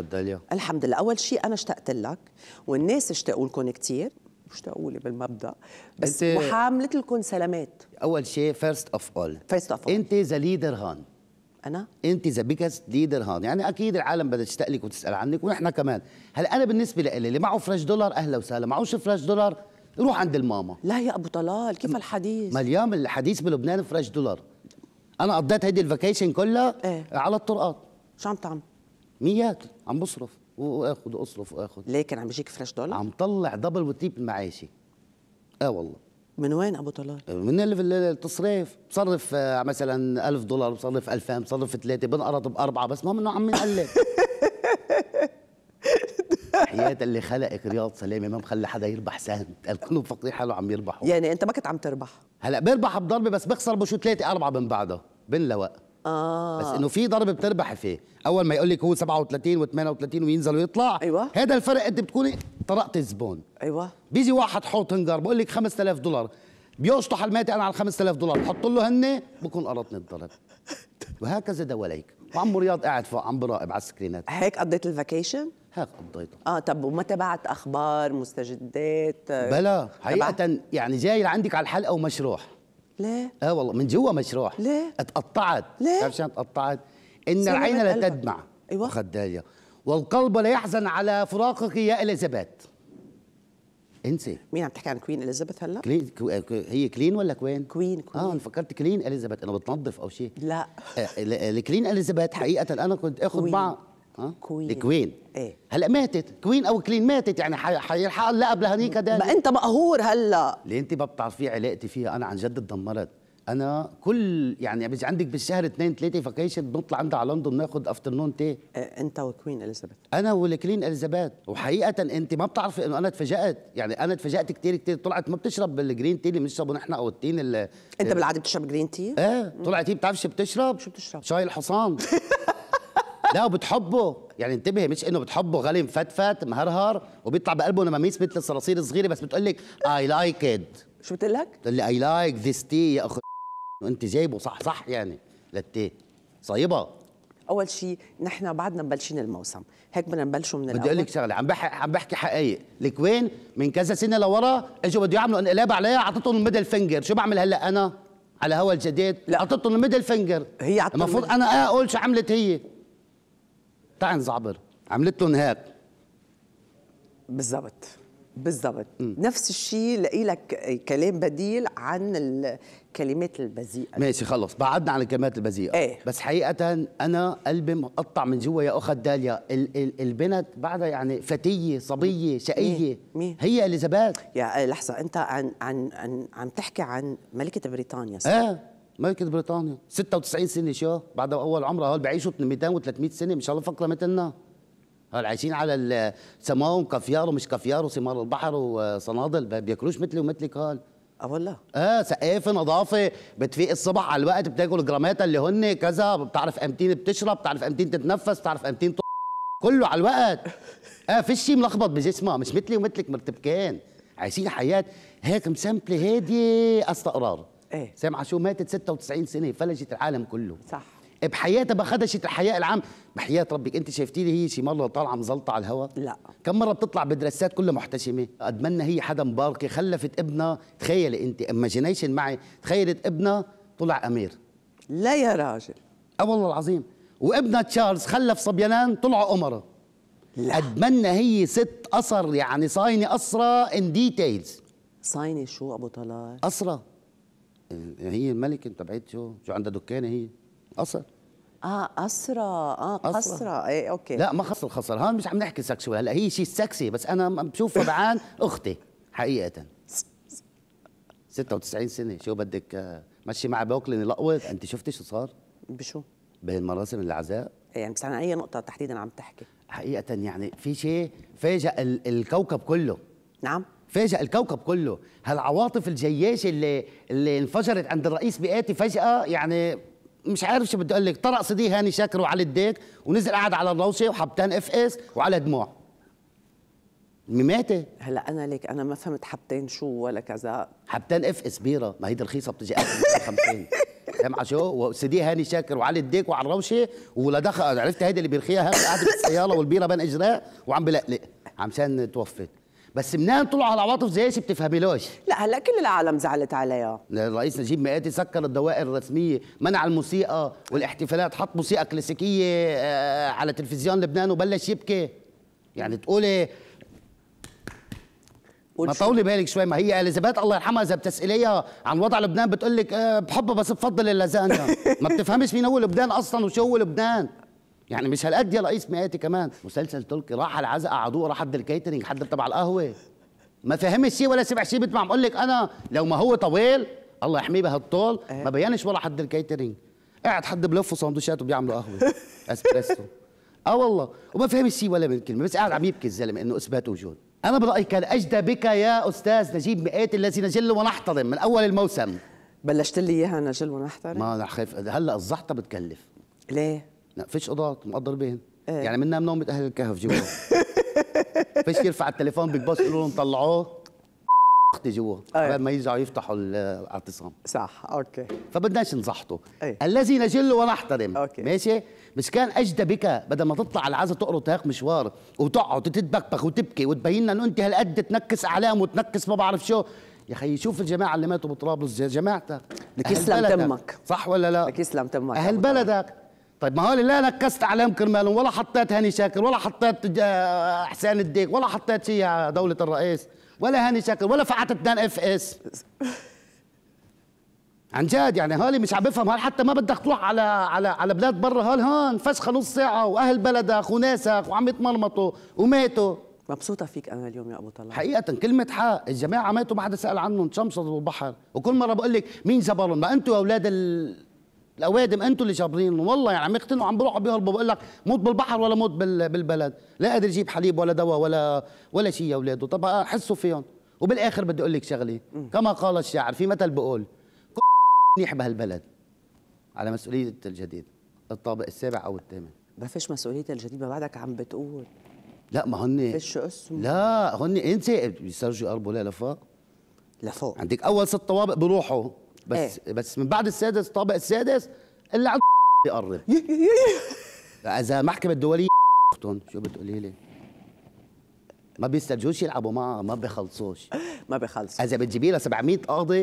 داليا الحمد لله أول شيء أنا اشتقت لك والناس اشتقوا لكم كثير اشتاقوا لي بالمبدا بس وحاملت لكم سلامات اول شيء فيرست اوف اول فيرست اوف اول انت ذا ليدر هون انا انت ذا بيجست ليدر هون يعني اكيد العالم بدها تشتاق لك وتسال عنك ونحن كمان هلا انا بالنسبه لإلي اللي معه فرش دولار اهلا وسهلا معوش فرش دولار روح عند الماما لا يا ابو طلال كيف الحديث مليان الحديث بلبنان فرش دولار انا قضيت هيدي الفاكيشن كلها ايه؟ على الطرقات شو عم تعمل ميات عم بصرف واخد واصرف واخد لكن عم بيجيك فريش دولار عم طلع دبل وتيب معاشي اه والله من وين ابو طلال؟ من التصريف بصرف آه، مثلا 1000 دولار بصرف 2000 بصرف ثلاثة بنقرض باربعه بس المهم انه عم نقلل حياة اللي خلقك رياض سلامه ما مخلي حدا يربح سهم الكل مفكر حاله عم يربحوا يعني انت ما كنت عم تربح هلا بربح بضربه بس بخسر بشو ثلاثه اربعه من بعدها بنلوق اه بس انه في ضرب بتربح فيه اول ما يقول لك هو 37 و38 وينزل ويطلع ايوه هذا الفرق انت بتكوني طرقت الزبون ايوه بيجي واحد حوط هنجر بقول لك 5000 دولار بيشطح الماتي انا على 5000 دولار بحط له هني بكون قرطني الضرب وهكذا دواليك وعمو رياض قاعد فوق عم براقب على السكرينات هيك قضيت الفاكيشن؟ هيك قضيته اه طب وما تبعت اخبار مستجدات بلا حقيقه يعني جاي لعندك على الحلقه ومشروح ليه؟ اه والله من جوا مشروع ليه؟ اتقطعت بتعرف عشان اتقطعت ان العين لا تدمع ايوه خدايه والقلب لا يحزن على فراقك يا اليزابيث انسي مين عم تحكي عن كوين اليزابيث هلا؟ كلين كو... آه، هي كلين ولا كوين؟ كوين كوين اه انا فكرت كلين اليزابيث انا بتنظف او شيء لا آه، الكلين اليزابيث حقيقه انا كنت اخذ مع كوين الكوين ايه هلا ماتت كوين او كلين ماتت يعني حيلحق لا قبلها نيكا ما انت مقهور هلا ليه انت ما بتعرفي علاقتي فيها انا عن جد اتدمرت انا كل يعني بيجي عندك بالشهر اثنين ثلاثه فكيشن بنطلع عندها على لندن ناخذ افترنون تي إيه انت وكوين اليزابيث انا والكلين اليزابيث وحقيقه انت ما بتعرفي انه انا تفاجات يعني انا تفاجات كثير كثير طلعت ما بتشرب الجرين تي اللي بنشربه نحن او التين اللي انت بالعاده بتشرب جرين تي؟ ايه طلعت هي بتعرف شو بتشرب؟ شو بتشرب؟ شاي الحصان لا وبتحبه يعني انتبهي مش انه بتحبه غالي مفتفت مهرهر وبيطلع بقلبه نماميس مثل الصراصير الصغيره بس بتقول لك اي لايك ات شو بتقول لك؟ بتقول لي اي لايك ذيس تي يا اخ وانت جايبه صح صح يعني للتي صايبه اول شيء نحن بعدنا مبلشين الموسم هيك بدنا نبلشه من الاول بدي اقول لك شغله عم بحكي عم بحكي حقائق لك وين من كذا سنه لورا اجوا بده يعملوا انقلاب عليها اعطتهم الميدل فينجر شو بعمل هلا انا على هوا الجديد اعطتهم الميدل فينجر هي المفروض انا اقول شو عملت هي طعن زعبر عملت لهم هيك بالضبط بالضبط نفس الشيء لقيلك لك كلام بديل عن الكلمات البذيئه ماشي خلص بعدنا عن الكلمات البذيئه ايه؟ بس حقيقه انا قلبي مقطع من جوا يا اخت داليا ال ال البنت بعدها يعني فتيه صبيه شقيه مين؟ هي اليزابيث يا لحظه انت عن عن عن عم تحكي عن ملكه بريطانيا صح؟ ايه ملكة بريطانيا 96 سنة شو بعد أول عمرها هول بعيشوا 200 و300 سنة مش الله فقرة مثلنا هول عايشين على سماهم كافيار ومش كافيار وثمار البحر وصنادل بياكلوش مثلي ومثلك هول اه والله اه سقافه نظافه بتفيق الصبح على الوقت بتاكل جراماتا اللي هن كذا بتعرف امتين بتشرب بتعرف امتين تتنفس بتعرف امتين كله على الوقت اه في شيء ملخبط بجسمها مش مثلي ومثلك مرتبكان عايشين حياه هيك مسامبله هاديه استقرار ايه سامعه شو ماتت 96 سنه فلجت العالم كله صح بحياتها ما خدشت الحياء العام بحياه ربك انت شايفتيني هي شي مره طالعه مزلطه على الهواء لا كم مره بتطلع بدراسات كلها محتشمه اتمنى هي حدا مباركه خلفت ابنها تخيلي انت ايماجينيشن معي تخيلت ابنها طلع امير لا يا راجل اه والله العظيم وابنها تشارلز خلف صبيانان طلعوا امراء لا. اتمنى هي ست اثر يعني صاينه اسرى ان ديتيلز صاينه شو ابو طلال اسرى هي الملكه انت بعيد شو شو عندها دكانه هي قصر اه قصرة اه قصرة ايه اوكي لا ما خص الخصر هون مش عم نحكي سكسوال هلا هي شيء سكسي بس انا بشوفها بعان اختي حقيقة 96 سنة شو بدك آه، مشي مع بوكلين لقوت انت شفتي شو صار؟ بشو؟ بين مراسم العزاء إيه، يعني بس عن اي نقطة تحديدا عم تحكي؟ حقيقة يعني في شيء فاجأ الكوكب كله نعم فاجأ الكوكب كله هالعواطف الجياشة اللي اللي انفجرت عند الرئيس بياتي فجأة يعني مش عارف شو بدي اقول لك طرق صدي هاني شاكر وعلي الديك ونزل قاعد على الروشه وحبتان اف اس وعلى دموع مماتة هلا انا ليك انا ما فهمت حبتين شو ولا كذا حبتان اف اس بيره ما هي رخيصه بتجي 50 فاهم على شو؟ وسيدي هاني شاكر وعلي الديك وعلى الروشه ولا دخل عرفت هيدي اللي بيرخيها قاعده بالسياره والبيره بين اجراء وعم بلقلق عمشان توفت بس منها طلعوا على عواطف زي ما بتفهميلاش لا هلا كل العالم زعلت عليها الرئيس نجيب مئاتي سكر الدوائر الرسميه منع الموسيقى والاحتفالات حط موسيقى كلاسيكيه آه، على تلفزيون لبنان وبلش يبكي يعني تقولي ما طولي بالك شوي ما هي اليزابيث الله يرحمها اذا بتساليها عن وضع لبنان بتقول لك بحبه آه، بحبها بس بفضل اللازانيا ما بتفهمش مين هو لبنان اصلا وشو هو لبنان يعني مش هالقد يا رئيس مئاتي كمان مسلسل تركي راح على العزاء عضوه راح حد الكيترينج حد تبع القهوه ما فهمش شيء ولا سمع شيء مثل ما عم اقول لك انا لو ما هو طويل الله يحميه بهالطول ما أه. بيانش ولا حد الكيترينج قاعد حد بلف سندوتشات وبيعملوا قهوه اسبريسو اه والله وما فهمش شيء ولا من كلمه بس قاعد عم يبكي الزلمه انه اثبات وجود انا برايي كان اجدى بك يا استاذ نجيب مئات الذي نجل ونحترم من اول الموسم بلشت لي اياها نجل ونحترم ما انا خايف هلا الزحطه بتكلف ليه لا فيش اضاءة مقدر بين إيه؟ يعني منها نومة اهل الكهف جوا فيش يرفع التليفون بيج باص يقولوا لهم طلعوه اختي جوا أيوة. قبل ما يرجعوا يفتحوا الاعتصام صح اوكي فبدناش نزحطه أيه؟ الذي نجل ونحترم أوكي. ماشي مش كان اجدى بك بدل ما تطلع على العزا تقرط هيك مشوار وتقعد وتتبكبك وتبكي وتبين لنا انه انت هالقد تنكس اعلام وتنكس ما بعرف شو يا خي شوف الجماعه اللي ماتوا بطرابلس جماعتك لك يسلم تمك صح ولا لا؟ لك يسلم تمك اهل بلدك طيب ما هو لا نكست عليهم كرمالهم ولا حطيت هاني شاكر ولا حطيت آه، حسين الديك ولا حطيت شيء يا آه، دولة الرئيس ولا هاني شاكر ولا فعت الدان اف اس عن جد يعني هولي مش عم بفهم هل حتى ما بدك تروح على على على بلاد برا هول هون فشخه نص ساعه واهل بلدك وناسك وعم يتمرمطوا وماتوا مبسوطة فيك أنا اليوم يا أبو طلال حقيقة كلمة حق الجماعة ماتوا ما حدا سأل عنهم شمس وبحر وكل مرة بقول لك مين زبلهم ما أنتوا أولاد ال... الاوادم انتوا اللي جابرين والله يعني عم يقتنوا عم بروحوا بيهربوا بقول لك موت بالبحر ولا موت بالبلد لا قادر يجيب حليب ولا دواء ولا ولا شيء يا اولاده طب حسوا فيهم وبالاخر بدي اقول لك شغله كما قال الشاعر في مثل بقول منيح بهالبلد على مسؤوليه الجديد الطابق السابع او الثامن ما فيش مسؤوليه الجديد ما بعدك عم بتقول لا ما هن فيش اسم لا هن انت بيسرجوا قربوا لا لفوق لفوق عندك اول ست طوابق بروحوا بس إيه؟ بس من بعد السادس الطابق السادس اللي عنده يقرب اذا محكمه الدوليه اختهم شو بتقولي لي؟ ما بيستجوش يلعبوا معها ما بيخلصوش ما بخلصوا اذا بتجيبي لها 700 قاضي